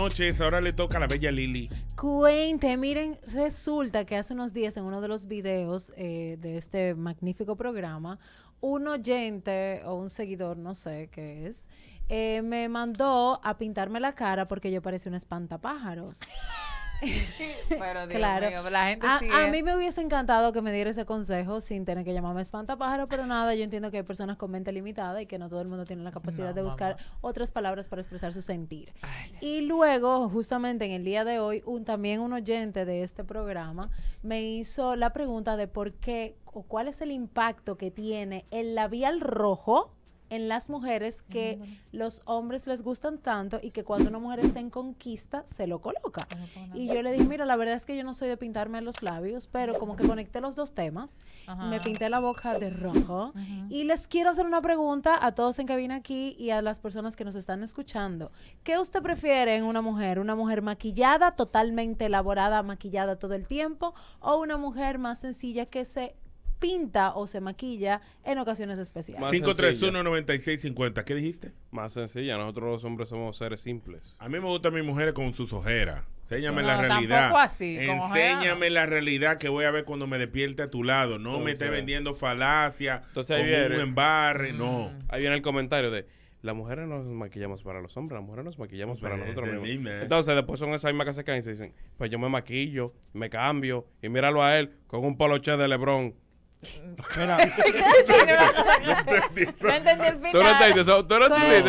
noches. Ahora le toca a la bella Lili. Cuente, miren, resulta que hace unos días en uno de los videos eh, de este magnífico programa, un oyente o un seguidor, no sé qué es, eh, me mandó a pintarme la cara porque yo parecía un espantapájaros. Pero Dios claro. mío, la gente a, mí me hubiese encantado que me diera ese consejo sin tener que llamarme espantapájaro, pero nada, yo entiendo que hay personas con mente limitada y que no todo el mundo tiene la capacidad de buscar otras palabras para expresar su sentir. y luego, justamente en el día de hoy, un, también un oyente de este programa me hizo la pregunta de por qué o cuál es el impacto que tiene el labial rojo en las mujeres ah, que los hombres les gustan tanto y que cuando una mujer está en conquista se lo coloca. Ah, y yo le dije, mira, la verdad es que yo no soy de pintarme los labios, pero como que conecté los dos temas, me pinté la boca de rojo y les quiero hacer una pregunta a todos en cabina aquí y a las personas que nos están escuchando. ¿Qué usted prefiere en una mujer? ¿Una mujer maquillada, totalmente elaborada, maquillada todo el tiempo o una mujer más sencilla que se pinta o se maquilla en ocasiones especiales. 531-9650. ¿Qué dijiste? Más sencilla. Nosotros los hombres somos seres simples. A mí me gustan mis mujeres con sus ojeras. Enséñame la realidad. Así, Enséñame la realidad que voy a ver cuando me despierte a tu lado. No me esté vendiendo falacia, entonces un embarre, no. Mm. Ahí viene el comentario de las mujeres nos maquillamos para los hombres, las mujeres nos maquillamos para pues, nosotros mismos. Entonces, después son esas mismas que se caen y se dicen, pues yo me maquillo, me cambio, y míralo a él con un poloche de Lebrón Espera. no entendí el final. Tú no entendiste,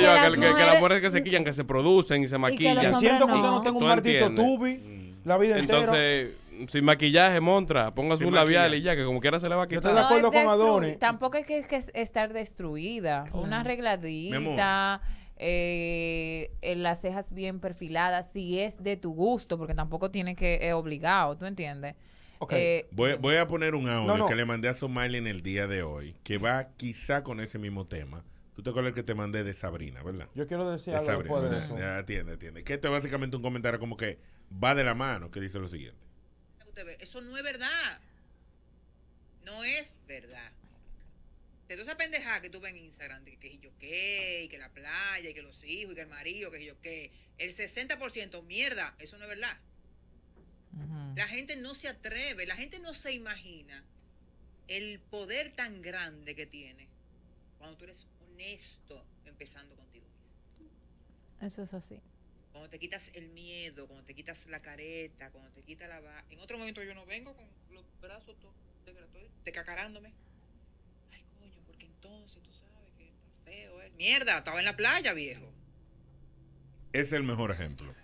yo, que, que, las mujeres que se quillan, que se producen y se maquillan. Y Siento que yo no tengo un maldito tubi la vida entera. Entonces sin maquillaje, montra, póngase un labial y ya, que como quiera se le va a quitar. Yo de acuerdo con Adonis. Tampoco es que, es estar destruida. Una arregladita, eh, las cejas bien perfiladas, si es de tu gusto, porque tampoco tiene que, es eh, obligado, ¿tú entiendes? Eh, voy, a poner un audio que le mandé a Somalia en el día de hoy, que va quizá con ese mismo tema. Tú te acuerdas que te mandé de Sabrina, ¿verdad? Yo quiero decir de algo Sabrina, de Atiende, atiende. Que esto es básicamente un comentario como que va de la mano, que dice lo siguiente. Eso no es verdad. No es verdad. De esa pendejada que tú ves en Instagram, que, que yo qué, y que la playa, y que los hijos, y que el marido, que yo qué. El 60% mierda, eso no es verdad. Ajá. La gente no se atreve, la gente no se imagina el poder tan grande que tiene cuando tú eres honesto empezando contigo mismo. Eso es así. Cuando te quitas el miedo, cuando te quitas la careta, cuando te quitas la... Va en otro momento yo no vengo con los brazos cacarándome. Ay, coño, porque entonces tú sabes que está feo. ¿eh? Mierda, estaba en la playa, viejo. Es el mejor ejemplo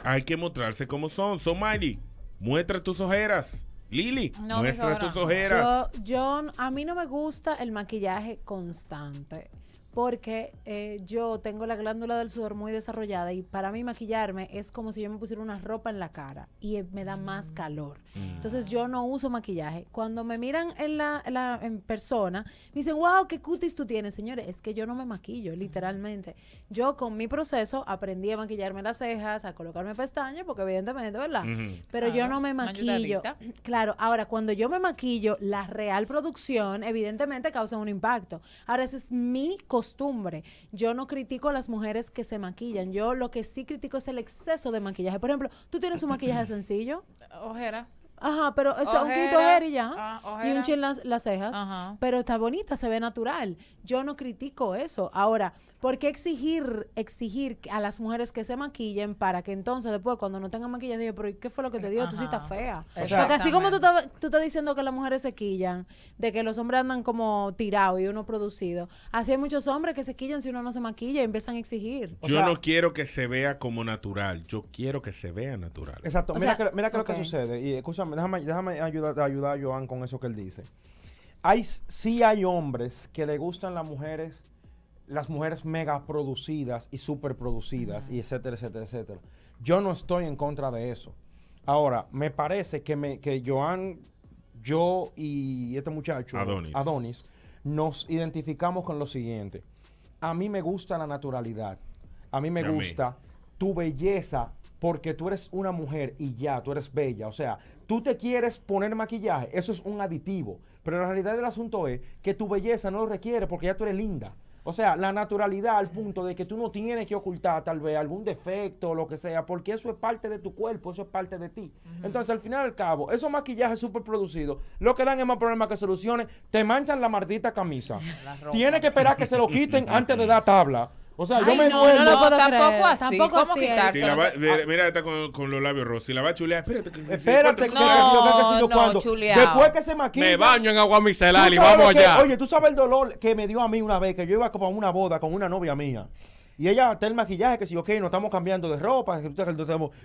hay que mostrarse como son. Somali, muestra tus ojeras. Lili, muestra tus ojeras. John, a mí no me gusta el maquillaje constante porque eh, yo tengo la glándula del sudor muy desarrollada y para mí maquillarme es como si yo me pusiera una ropa en la cara y eh, me da más mm. calor. Mm. Entonces yo no uso maquillaje. Cuando me miran en la, persona, me dicen, wow, qué cutis tú tienes, señores. Es que yo no me maquillo, mm. literalmente. Yo con mi proceso aprendí a maquillarme las cejas, a colocarme pestañas, porque evidentemente, ¿verdad? Pero yo no me maquillo. Claro, ahora cuando yo me maquillo, la real producción evidentemente causa un impacto. Ahora esa es mi costumbre. Yo no critico a las mujeres que se maquillan. Yo lo que sí critico es el exceso de maquillaje. Por ejemplo, ¿tú tienes un maquillaje sencillo? Ojera. Ajá, pero eso un quinto y ya. Ah, y un chin las, cejas. Pero está bonita, se ve natural. Yo no critico eso. Ahora, ¿por qué exigir, exigir a las mujeres que se maquillen para que entonces después cuando no tengan maquillaje digan, pero ¿qué fue lo que te eh, digo? Tú sí estás fea. Porque así como tú, tú estás diciendo que las mujeres se quillan, de que los hombres andan como tirados y uno producido, así hay muchos hombres que se quillan si uno no se maquilla y empiezan a exigir. yo no quiero que se vea como natural, yo quiero que se vea natural. Exacto. mira, lo que sucede. Y escucha déjame, ayudar, a Joan con eso que él dice. Hay, sí hay hombres que le gustan las mujeres, las mujeres mega producidas y super producidas, y etcétera, etcétera, etcétera. Yo no estoy en contra de eso. Ahora, me parece que, me, que Joan, yo y este muchacho, Adonis. nos identificamos con lo siguiente. A mí me gusta la naturalidad. A mí me gusta tu belleza porque tú eres una mujer y ya, tú eres bella. O sea, tú te quieres poner maquillaje, eso es un aditivo. Pero la realidad del asunto es que tu belleza no lo requiere porque ya tú eres linda. O sea, la naturalidad al punto de que tú no tienes que ocultar tal vez algún defecto o lo que sea, porque eso es parte de tu cuerpo, eso es parte de ti. Entonces, al final y al cabo, esos maquillajes súper producidos, lo que dan es más problemas que soluciones, te manchan la maldita camisa. Tienes que esperar que se lo quiten antes de dar tabla. O sea, no yo me no, No, puedo tampoco así. Tampoco ¿Cómo así. Ah. mira, está con, los labios rojos. Si la va a chulear, espérate. Que, espérate, no, que, no, cuando. Después que se maquilla. Me baño en agua micelar y vamos allá. Oye, tú sabes el dolor que me dio a mí una vez que yo iba como a una boda con una novia mía. Y ella está el maquillaje, que si, ok, nos estamos cambiando de ropa, que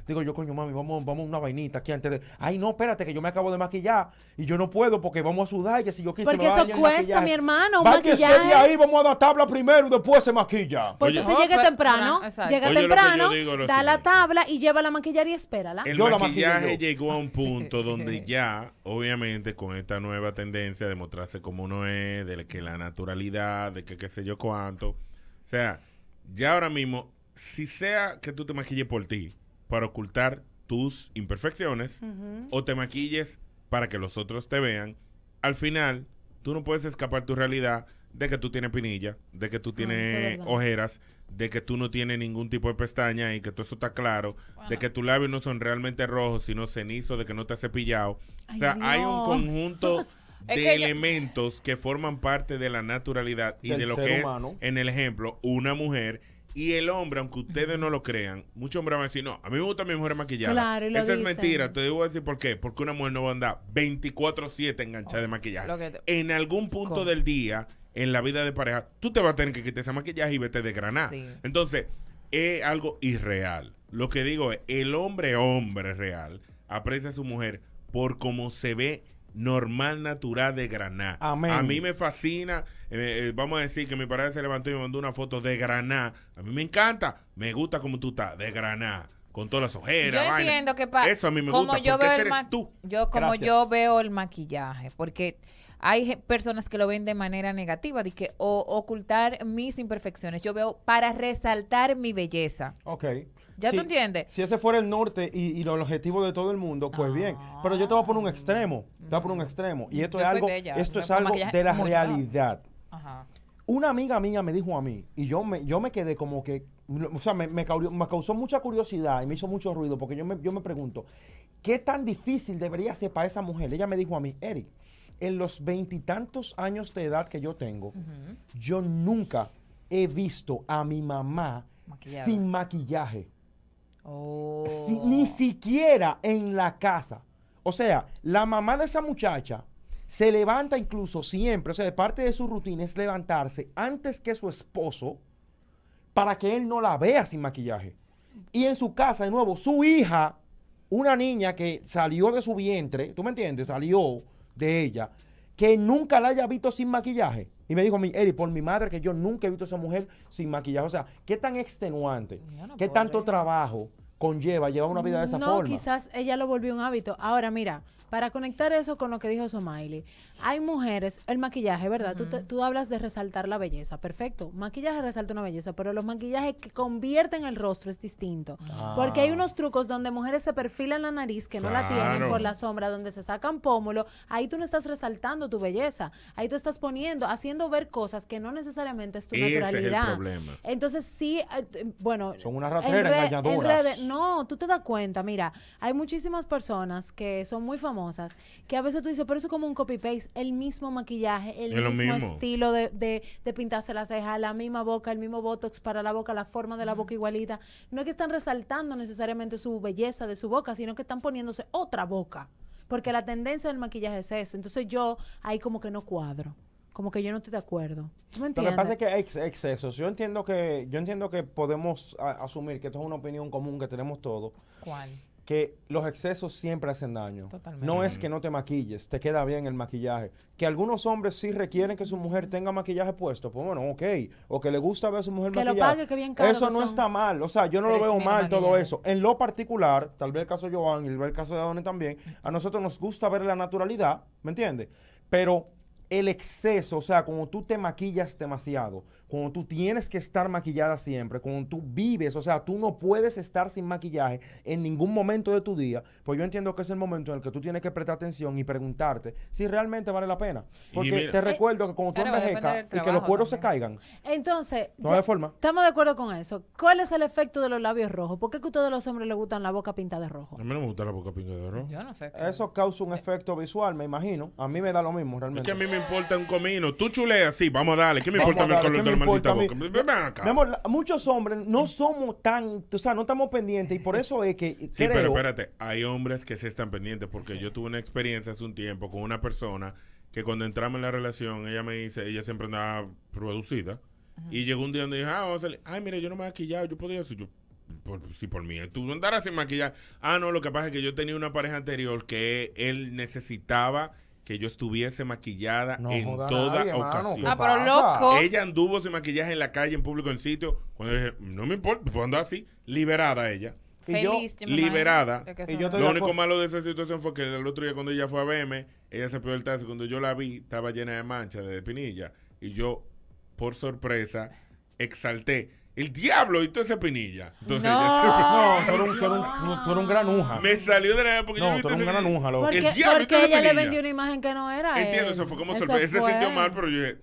digo yo, coño, mami, vamos, vamos a una vainita aquí antes de... Ay, no, espérate, que yo me acabo de maquillar y yo no puedo porque vamos a sudar y que si yo quise... Porque me cuesta, mi hermano, un maquillaje. ahí, vamos a dar tabla primero y después se maquilla. Pues entonces llega temprano, llega temprano, da la tabla y lleva la maquillaria y espérala. El yo maquillaje llegó a un punto donde ya, obviamente, con esta nueva tendencia de mostrarse como uno es, de que la naturalidad, de que qué sé yo cuánto, o sea ya ahora mismo, si sea que tú te maquilles por ti, para ocultar tus imperfecciones, o te maquilles para que los otros te vean, al final tú no puedes escapar tu realidad de que tú tienes pinilla, de que tú ah, tienes ojeras, de que tú no tienes ningún tipo de pestaña y que todo eso está claro, de que tus labios no son realmente rojos, sino cenizos, de que no te has cepillado. o sea, hay un conjunto de elementos que forman parte de la naturalidad y de lo que es, en el ejemplo, una mujer. Y el hombre, aunque ustedes no lo crean, muchos hombres van a decir, no, a mí me gusta mi mujer maquillada. Claro, Esa es mentira. Te digo decir por qué. Porque una mujer no va a andar 24-7 enganchada de maquillaje. En algún punto del día, en la vida de pareja, tú te vas a tener que quitar ese maquillaje y vete de granada. Entonces, es algo irreal. Lo que digo es, el hombre hombre real aprecia a su mujer por cómo se ve normal, natural de Granada. A mí me fascina, eh, eh, vamos a decir que mi pareja se levantó y me mandó una foto de Granada. A mí me encanta, me gusta como tú estás, de Granada. Con todas las ojeras. Yo entiendo que Eso a mí me como gusta. Yo tú? Yo, como yo veo el maquillaje, porque hay personas que lo ven de manera negativa, de que ocultar mis imperfecciones. Yo veo para resaltar mi belleza. Ok. ¿Ya tú entiendes? Si ese fuera el norte y, y el objetivo de todo el mundo, pues bien. Pero yo te voy a poner un extremo. Te voy a poner un extremo. Y mm. esto es algo, esto es algo de la realidad. Una amiga mía me dijo a mí, y yo me, yo me quedé como que, o sea, me, causó, me causó, mucha curiosidad y me hizo mucho ruido, porque yo me, yo me pregunto, ¿qué tan difícil debería ser para esa mujer? Ella me dijo a mí, Eric, en los veintitantos años de edad que yo tengo, yo nunca he visto a mi mamá sin maquillaje. Oh. ni siquiera en la casa. O sea, la mamá de esa muchacha se levanta incluso siempre, o sea, de parte de su rutina es levantarse antes que su esposo para que él no la vea sin maquillaje. Y en su casa, de nuevo, su hija, una niña que salió de su vientre, ¿tú me entiendes? Salió, de ella que nunca la haya visto sin maquillaje. Y me dijo, mi Eri, por mi madre, que yo nunca he visto a esa mujer sin maquillaje. O sea, qué tan extenuante, que qué tanto trabajo conlleva lleva una vida de esa forma. No, quizás ella lo volvió un hábito. Ahora, mira, para conectar eso con lo que dijo Somaili, hay mujeres, el maquillaje, ¿verdad? tú, hablas de resaltar la belleza, perfecto. Maquillaje resalta una belleza, pero los maquillajes que convierten el rostro es distinto. Ah. Porque hay unos trucos donde mujeres se perfilan la nariz que no la tienen por la sombra, donde se sacan pómulo. Ahí tú no estás resaltando tu belleza. Ahí tú estás poniendo, haciendo ver cosas que no necesariamente es tu naturalidad. Es el problema. Entonces, sí, eh, bueno. Son unas rateras en no, tú te das cuenta, mira, hay muchísimas personas que son muy famosas que a veces tú dices, pero eso es como un copy-paste, el mismo maquillaje, el mismo, estilo de, de, de pintarse las cejas, la misma boca, el mismo botox para la boca, la forma de la boca igualita. No es que están resaltando necesariamente su belleza de su boca, sino que están poniéndose otra boca porque la tendencia del maquillaje es eso. Entonces yo ahí como que no cuadro como que yo no estoy de acuerdo. me entiendes? Lo que pasa es que hay excesos. Yo entiendo que, yo entiendo que podemos asumir que esto es una opinión común que tenemos todos. ¿Cuál? Que los excesos siempre hacen daño. Totalmente. No es que no te maquilles, te queda bien el maquillaje. Que algunos hombres sí requieren que su mujer tenga maquillaje puesto, pues bueno, ok. O que le gusta ver a su mujer que Lo pague, que bien caro Eso no está mal. O sea, yo no lo veo mal todo eso. En lo particular, tal vez el caso de Joan y el caso de Adonis también, a nosotros nos gusta ver la naturalidad, ¿me entiendes? Pero el exceso, o sea, cuando tú te maquillas demasiado, cuando tú tienes que estar maquillada siempre, cuando tú vives, o sea, tú no puedes estar sin maquillaje en ningún momento de tu día, pues yo entiendo que es el momento en el que tú tienes que prestar atención y preguntarte si realmente vale la pena. Porque te eh, recuerdo que cuando tú envejecas y que los cueros se caigan. Entonces, estamos de acuerdo con eso. ¿Cuál es el efecto de los labios rojos? ¿Por qué a ustedes los hombres les gustan la boca pintada de rojo? A mí no me gusta la boca pintada de rojo. Yo no sé. Eso causa un eh. efecto visual, me imagino. A mí me da lo mismo realmente. a mí me importa un comino? Tú chuleas, sí, vamos a darle. ¿Qué me importa el color la maldita boca? muchos hombres no somos tan, o sea, no estamos pendientes y por eso es que Sí, pero espérate, hay hombres que se están pendientes porque yo tuve una experiencia hace un tiempo con una persona que cuando entramos en la relación, ella me dice, ella siempre andaba producida. Y llegó un día donde dije, ah, vamos a salir. Ay, mira, yo no me he maquillado, yo podía decir, Yo, por, si por mí, tú andaras sin maquillar. Ah, no, lo que pasa es que yo tenía una pareja anterior que él necesitaba que yo estuviese maquillada en toda ocasión. Ah, pero loco. Ella anduvo sin maquillaje en la calle, en público, en sitio. Cuando dije, no me importa, puedo andar así, liberada ella. Feliz, liberada. lo único malo de esa situación fue que el otro día cuando ella fue a BM, ella se pidió el taxi. Cuando yo la vi, estaba llena de manchas, de pinilla. Y yo, por sorpresa, exalté. El diablo y toda esa pinilla. no, tú eres un, un, un granuja. Me salió de la porque no, yo No, tú eres un granuja, el diablo porque ella le vendió una imagen que no era. Entiendo, eso fue como sorpresa. Se sintió mal, pero yo dije.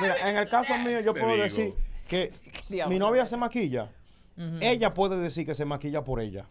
Mira, en el caso mío, yo puedo decir que mi novia se maquilla. Ella puede decir que se maquilla por ella.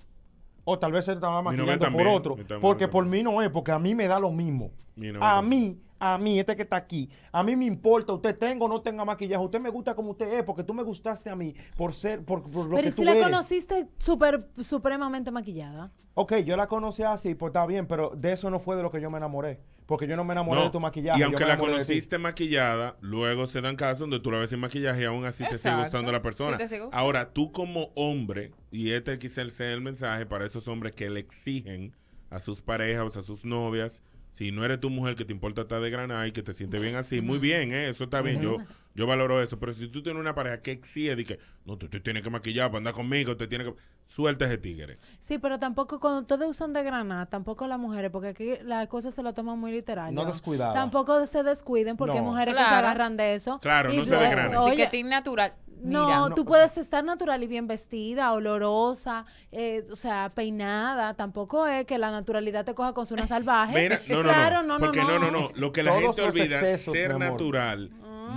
O tal vez se estaba maquillando por otro. porque por mí no es, porque a mí me da lo mismo. A mí a mí, este que está aquí, a mí me importa, usted tenga o no tenga maquillaje, usted me gusta como usted es, porque tú me gustaste a mí, por ser, por, tú eres. Pero si la conociste super, supremamente maquillada. Ok, yo la conocí así, pues está bien, pero de eso no fue de lo que yo me enamoré. Porque yo no me enamoré de tu maquillaje. Y aunque la conociste maquillada, luego se dan casos donde tú la ves sin maquillaje y aún así te sigue gustando la persona. Ahora, tú como hombre, y este quizás sea el mensaje para esos hombres que le exigen a sus parejas, a sus novias, si no eres tu mujer que te importa estar de granada y que te siente bien así, muy bien, ¿eh? eso está bien, yo yo valoro eso. Pero si tú tienes una pareja que exige, y que no, tú te tienes que maquillar para andar conmigo, te tienes que. Suelta ese tigre. Sí, pero tampoco cuando ustedes usan de granada, tampoco las mujeres, porque aquí las cosas se lo toman muy literal. No, descuidado. Tampoco se descuiden, porque hay mujeres que se agarran de eso. Claro, no se que Oye, natural. No, tú puedes estar natural y bien vestida, olorosa, eh, o sea, peinada. Tampoco es que la naturalidad te coja con suena salvaje. Claro, no, no, no, porque no, no, no. Lo que la gente olvida, es ser natural.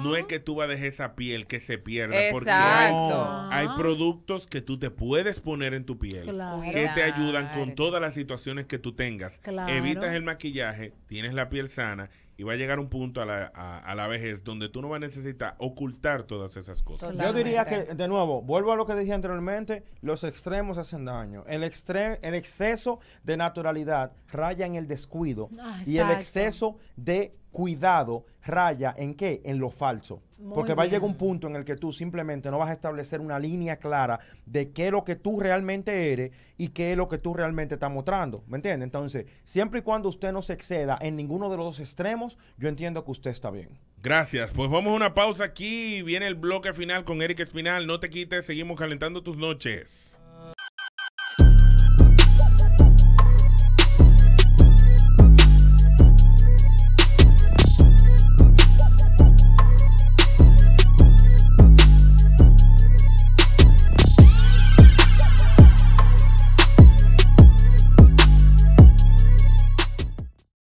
No es mm. que tú a dejar esa piel que se pierda, Exacto. porque hay, ah. productos que tú te puedes poner en tu piel que te ayudan con todas las situaciones que tú tengas. Evitas el maquillaje, tienes la piel sana y va a llegar un punto a la, vejez donde tú no vas a necesitar ocultar todas esas cosas. Yo diría que, de nuevo, vuelvo a lo que dije anteriormente, los extremos hacen daño. El, el exceso de naturalidad raya en el descuido ah, y el exceso de cuidado raya en qué? En lo falso. Porque va a llegar un punto en el que tú simplemente no vas a establecer una línea clara de qué es lo que tú realmente eres y qué es lo que tú realmente estás mostrando. ¿Me entiendes? Entonces, siempre y cuando usted no se exceda en ninguno de los dos extremos, yo entiendo que usted está bien. Gracias. Pues vamos a una pausa aquí. Viene el bloque final con Eric Espinal. No te quites, seguimos calentando tus noches.